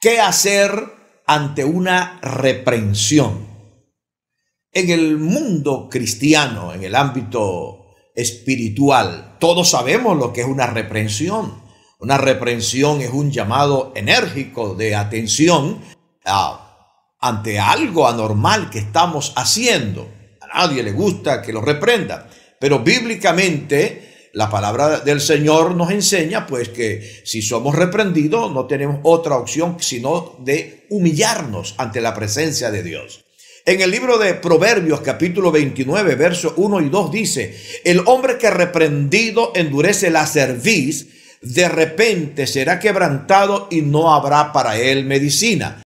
qué hacer ante una reprensión. En el mundo cristiano, en el ámbito espiritual, todos sabemos lo que es una reprensión. Una reprensión es un llamado enérgico de atención ah, ante algo anormal que estamos haciendo. A nadie le gusta que lo reprenda, pero bíblicamente la palabra del Señor nos enseña pues que si somos reprendidos no tenemos otra opción sino de humillarnos ante la presencia de Dios. En el libro de Proverbios capítulo 29 versos 1 y 2 dice, el hombre que reprendido endurece la cerviz, de repente será quebrantado y no habrá para él medicina.